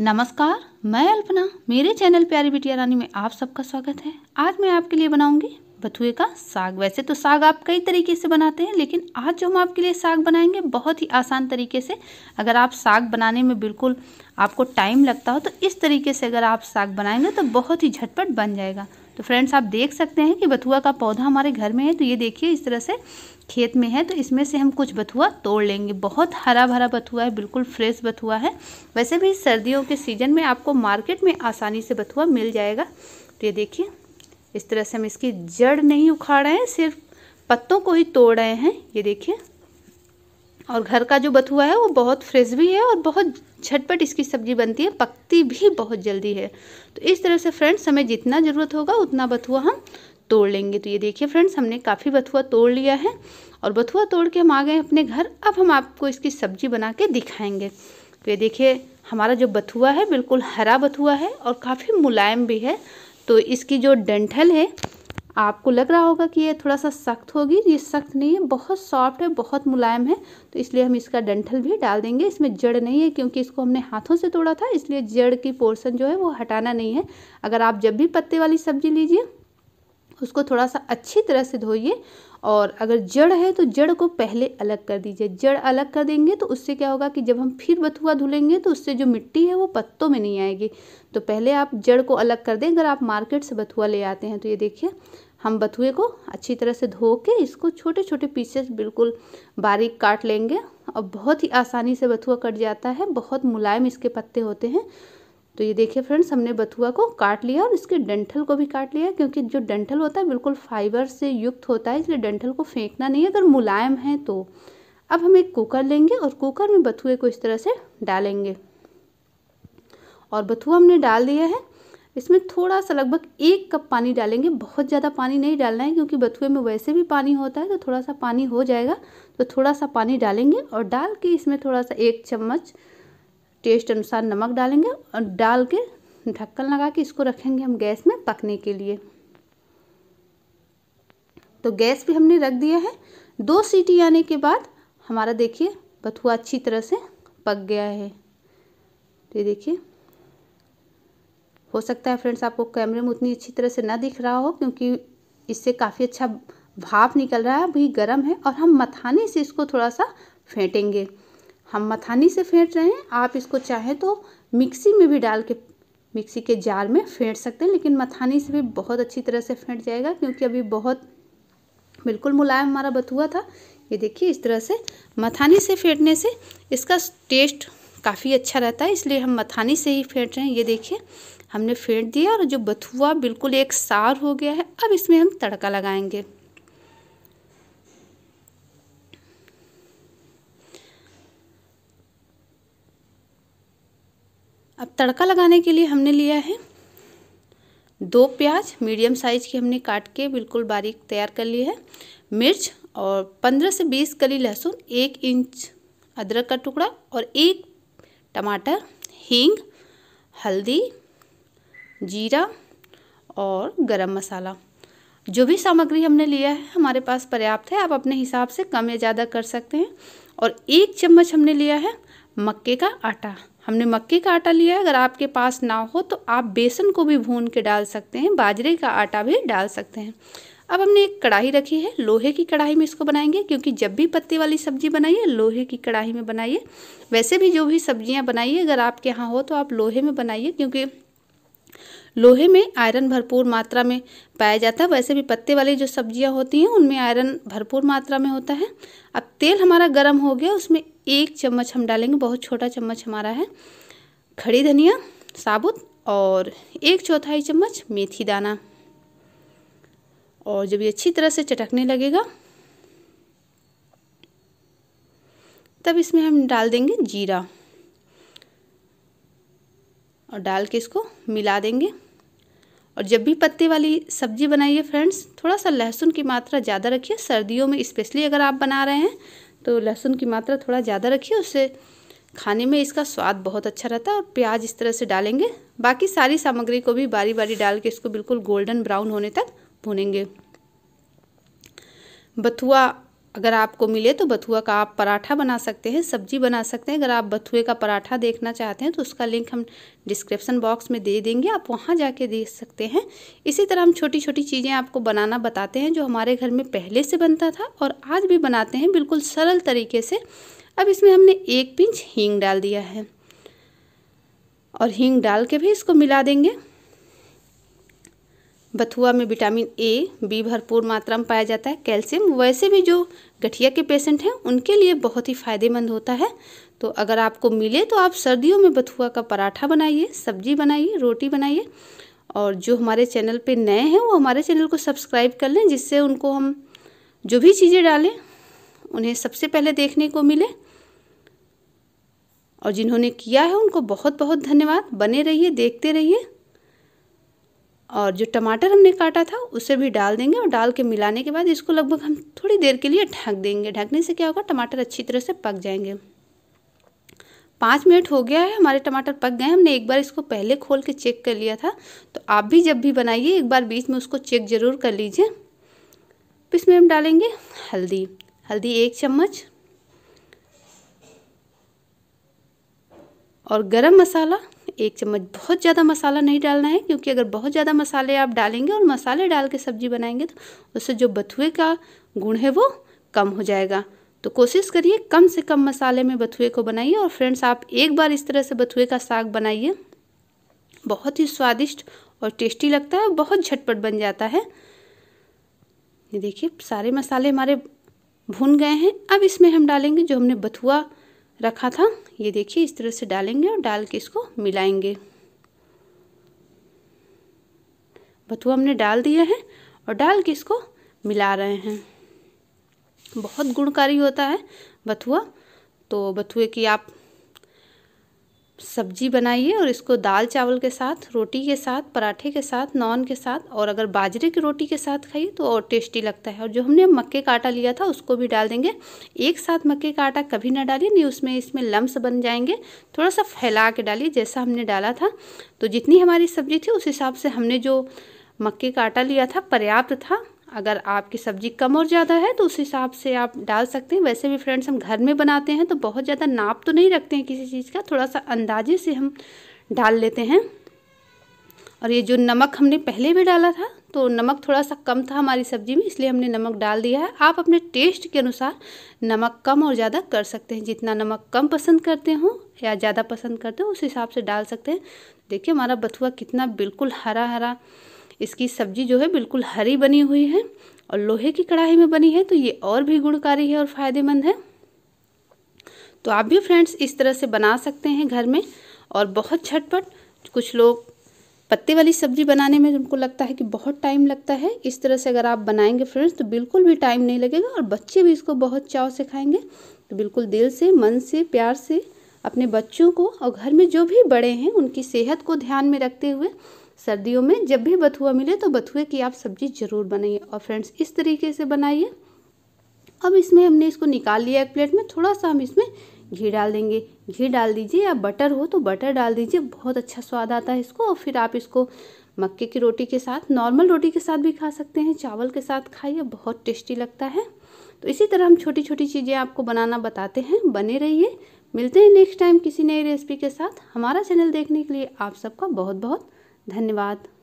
नमस्कार मैं अल्पना मेरे चैनल प्यारी बिटिया रानी में आप सबका स्वागत है आज मैं आपके लिए बनाऊंगी बथुए का साग वैसे तो साग आप कई तरीके से बनाते हैं लेकिन आज जो हम आपके लिए साग बनाएंगे बहुत ही आसान तरीके से अगर आप साग बनाने में बिल्कुल आपको टाइम लगता हो तो इस तरीके से अगर आप साग बनाएंगे तो बहुत ही झटपट बन जाएगा तो फ्रेंड्स आप देख सकते हैं कि बथुआ का पौधा हमारे घर में है तो ये देखिए इस तरह से खेत में है तो इसमें से हम कुछ बथुआ तोड़ लेंगे बहुत हरा भरा बथुआ है बिल्कुल फ्रेश बथुआ है वैसे भी सर्दियों के सीज़न में आपको मार्केट में आसानी से बथुआ मिल जाएगा तो ये देखिए इस तरह से हम इसकी जड़ नहीं उखाड़ रहे हैं सिर्फ पत्तों को ही तोड़ रहे हैं ये देखिए और घर का जो बथुआ है वो बहुत फ्रेश भी है और बहुत झटपट इसकी सब्जी बनती है पकती भी बहुत जल्दी है तो इस तरह से फ्रेंड्स हमें जितना ज़रूरत होगा उतना बथुआ हम तोड़ लेंगे तो ये देखिए फ्रेंड्स हमने काफ़ी बथुआ तोड़ लिया है और बथुआ तोड़ के हम आ गए अपने घर अब हम आपको इसकी सब्जी बना के दिखाएंगे तो ये देखिए हमारा जो बथुआ है बिल्कुल हरा बथुआ है और काफ़ी मुलायम भी है तो इसकी जो डंठल है आपको लग रहा होगा कि ये थोड़ा सा सख्त होगी ये सख्त नहीं है बहुत सॉफ्ट है बहुत मुलायम है तो इसलिए हम इसका डंठल भी डाल देंगे इसमें जड़ नहीं है क्योंकि इसको हमने हाथों से तोड़ा था इसलिए जड़ की पोर्सन जो है वो हटाना नहीं है अगर आप जब भी पत्ते वाली सब्जी लीजिए उसको थोड़ा सा अच्छी तरह से धोइए और अगर जड़ है तो जड़ को पहले अलग कर दीजिए जड़ अलग कर देंगे तो उससे क्या होगा कि जब हम फिर बथुआ धुलेंगे तो उससे जो मिट्टी है वो पत्तों में नहीं आएगी तो पहले आप जड़ को अलग कर दें अगर आप मार्केट से बथुआ ले आते हैं तो ये देखिए हम बथुए को अच्छी तरह से धो के इसको छोटे छोटे पीसेस बिल्कुल बारीक काट लेंगे और बहुत ही आसानी से बथुआ कट जाता है बहुत मुलायम इसके पत्ते होते हैं तो ये देखिए फ्रेंड्स हमने बथुआ को काट लिया और इसके डंठल को भी काट लिया क्योंकि जो डंठल होता है बिल्कुल फाइबर से युक्त होता है इसलिए डंठल को फेंकना नहीं है अगर मुलायम है तो अब हम एक कुकर लेंगे और कुकर में बथुए को इस तरह से डालेंगे और बथुआ हमने डाल दिया है इसमें थोड़ा सा लगभग एक कप पानी डालेंगे बहुत ज़्यादा पानी नहीं डालना है क्योंकि बथुए में वैसे भी पानी होता है तो थोड़ा सा पानी हो जाएगा तो थोड़ा सा पानी डालेंगे और डाल के इसमें थोड़ा सा एक चम्मच टेस्ट अनुसार नमक डालेंगे और डाल के ढक्कन लगा के इसको रखेंगे हम गैस में पकने के लिए तो गैस भी हमने रख दिया है दो सीटी आने के बाद हमारा देखिए बथुआ अच्छी तरह से पक गया है तो ये देखिए हो सकता है फ्रेंड्स आपको कैमरे में उतनी अच्छी तरह से ना दिख रहा हो क्योंकि इससे काफ़ी अच्छा भाप निकल रहा है अभी गर्म है और हम मथानी से इसको थोड़ा सा फेंटेंगे हम मथानी से फेंट रहे हैं आप इसको चाहे तो मिक्सी में भी डाल के मिक्सी के जार में फेंट सकते हैं लेकिन मथानी से भी बहुत अच्छी तरह से फेंट जाएगा क्योंकि अभी बहुत बिल्कुल मुलायम हमारा बथुआ था ये देखिए इस तरह से मथानी से फेंटने से इसका टेस्ट काफ़ी अच्छा रहता है इसलिए हम मथानी से ही फेंट रहे हैं ये देखिए हमने फेंट दिया और जो बथुआ बिल्कुल एक सार हो गया है अब इसमें हम तड़का लगाएंगे अब तड़का लगाने के लिए हमने लिया है दो प्याज मीडियम साइज की हमने काट के बिल्कुल बारीक तैयार कर ली है मिर्च और पंद्रह से बीस कली लहसुन एक इंच अदरक का टुकड़ा और एक टमाटर हींग हल्दी जीरा और गरम मसाला जो भी सामग्री हमने लिया है हमारे पास पर्याप्त है आप अपने हिसाब से कम या ज़्यादा कर सकते हैं और एक चम्मच हमने लिया है मक्के का आटा हमने मक्के का आटा लिया है अगर आपके पास ना हो तो आप बेसन को भी भून के डाल सकते हैं बाजरे का आटा भी डाल सकते हैं अब हमने एक कढ़ाई रखी है लोहे की कढ़ाई में इसको बनाएंगे क्योंकि जब भी पत्ते वाली सब्जी बनाइए लोहे की कढ़ाई में बनाइए वैसे भी जो भी सब्जियां बनाइए अगर आपके यहाँ हो तो आप लोहे में बनाइए क्योंकि लोहे में आयरन भरपूर मात्रा में पाया जाता है वैसे भी पत्ते वाली जो सब्जियाँ होती हैं उनमें आयरन भरपूर मात्रा में होता है अब तेल हमारा गर्म हो गया उसमें एक चम्मच हम डालेंगे बहुत छोटा चम्मच हमारा है खड़ी धनिया साबुत और एक चौथाई चम्मच मेथी दाना और जब ये अच्छी तरह से चटकने लगेगा तब इसमें हम डाल देंगे जीरा और डाल के इसको मिला देंगे और जब भी पत्ते वाली सब्जी बनाइए फ्रेंड्स थोड़ा सा लहसुन की मात्रा ज़्यादा रखिए सर्दियों में स्पेशली अगर आप बना रहे हैं तो लहसुन की मात्रा थोड़ा ज़्यादा रखिए उससे खाने में इसका स्वाद बहुत अच्छा रहता है और प्याज इस तरह से डालेंगे बाकी सारी सामग्री को भी बारी बारी डाल के इसको बिल्कुल गोल्डन ब्राउन होने तक भुनेंगे बथुआ अगर आपको मिले तो बथुआ का आप पराठा बना सकते हैं सब्जी बना सकते हैं अगर आप बथुए का पराठा देखना चाहते हैं तो उसका लिंक हम डिस्क्रिप्शन बॉक्स में दे देंगे आप वहाँ जाके देख सकते हैं इसी तरह हम छोटी छोटी चीज़ें आपको बनाना बताते हैं जो हमारे घर में पहले से बनता था और आज भी बनाते हैं बिल्कुल सरल तरीके से अब इसमें हमने एक पिंच हींग डाल दिया है और हींग डाल के भी इसको मिला देंगे बथुआ में विटामिन ए बी भरपूर मात्रा में पाया जाता है कैल्शियम वैसे भी जो गठिया के पेशेंट हैं उनके लिए बहुत ही फायदेमंद होता है तो अगर आपको मिले तो आप सर्दियों में बथुआ का पराठा बनाइए सब्जी बनाइए रोटी बनाइए और जो हमारे चैनल पे नए हैं वो हमारे चैनल को सब्सक्राइब कर लें जिससे उनको हम जो भी चीज़ें डालें उन्हें सबसे पहले देखने को मिले और जिन्होंने किया है उनको बहुत बहुत धन्यवाद बने रहिए देखते रहिए और जो टमाटर हमने काटा था उसे भी डाल देंगे और डाल के मिलाने के बाद इसको लगभग हम थोड़ी देर के लिए ढक देंगे ढकने से क्या होगा टमाटर अच्छी तरह से पक जाएंगे पाँच मिनट हो गया है हमारे टमाटर पक गए हमने एक बार इसको पहले खोल के चेक कर लिया था तो आप भी जब भी बनाइए एक बार बीच में उसको चेक ज़रूर कर लीजिए इसमें हम डालेंगे हल्दी हल्दी एक चम्मच और गरम मसाला एक चम्मच बहुत ज़्यादा मसाला नहीं डालना है क्योंकि अगर बहुत ज़्यादा मसाले आप डालेंगे और मसाले डाल के सब्जी बनाएंगे तो उससे जो बथुए का गुण है वो कम हो जाएगा तो कोशिश करिए कम से कम मसाले में बथुए को बनाइए और फ्रेंड्स आप एक बार इस तरह से बथुए का साग बनाइए बहुत ही स्वादिष्ट और टेस्टी लगता है और बहुत झटपट बन जाता है ये देखिए सारे मसाले हमारे भून गए हैं अब इसमें हम डालेंगे जो हमने बथुआ रखा था ये देखिए इस तरह से डालेंगे और डाल के इसको मिलाएंगे बथुआ हमने डाल दिया है और डाल के इसको मिला रहे हैं बहुत गुणकारी होता है बथुआ तो बथुए की आप सब्जी बनाइए और इसको दाल चावल के साथ रोटी के साथ पराठे के साथ नॉन के साथ और अगर बाजरे की रोटी के साथ खाइए तो और टेस्टी लगता है और जो हमने मक्के का आटा लिया था उसको भी डाल देंगे एक साथ मक्के का आटा कभी ना डालिए नहीं उसमें इसमें लम्स बन जाएंगे थोड़ा सा फैला के डालिए जैसा हमने डाला था तो जितनी हमारी सब्जी थी उस हिसाब से हमने जो मक्के का आटा लिया था पर्याप्त था अगर आपकी सब्ज़ी कम और ज़्यादा है तो उस हिसाब से आप डाल सकते हैं वैसे भी फ्रेंड्स हम घर में बनाते हैं तो बहुत ज़्यादा नाप तो नहीं रखते हैं किसी चीज़ का थोड़ा सा अंदाजे से हम डाल लेते हैं और ये जो नमक हमने पहले भी डाला था तो नमक थोड़ा सा कम था हमारी सब्ज़ी में इसलिए हमने नमक डाल दिया है आप अपने टेस्ट के अनुसार नमक कम और ज़्यादा कर सकते हैं जितना नमक कम पसंद करते हो या ज़्यादा पसंद करते हो उस हिसाब से डाल सकते हैं देखिए हमारा बथुआ कितना बिल्कुल हरा हरा इसकी सब्जी जो है बिल्कुल हरी बनी हुई है और लोहे की कढ़ाई में बनी है तो ये और भी गुणकारी है और फ़ायदेमंद है तो आप भी फ्रेंड्स इस तरह से बना सकते हैं घर में और बहुत झटपट कुछ लोग पत्ते वाली सब्जी बनाने में उनको लगता है कि बहुत टाइम लगता है इस तरह से अगर आप बनाएंगे फ्रेंड्स तो बिल्कुल भी टाइम नहीं लगेगा और बच्चे भी इसको बहुत चाव से खाएंगे तो बिल्कुल दिल से मन से प्यार से अपने बच्चों को और घर में जो भी बड़े हैं उनकी सेहत को ध्यान में रखते हुए सर्दियों में जब भी बथुआ मिले तो बथुए की आप सब्जी ज़रूर बनाइए और फ्रेंड्स इस तरीके से बनाइए अब इसमें हमने इसको निकाल लिया एक प्लेट में थोड़ा सा हम इसमें घी डाल देंगे घी डाल दीजिए या बटर हो तो बटर डाल दीजिए बहुत अच्छा स्वाद आता है इसको और फिर आप इसको मक्के की रोटी के साथ नॉर्मल रोटी के साथ भी खा सकते हैं चावल के साथ खाइए बहुत टेस्टी लगता है तो इसी तरह हम छोटी छोटी चीज़ें आपको बनाना बताते हैं बने रहिए मिलते हैं नेक्स्ट टाइम किसी नई रेसिपी के साथ हमारा चैनल देखने के लिए आप सबका बहुत बहुत धन्यवाद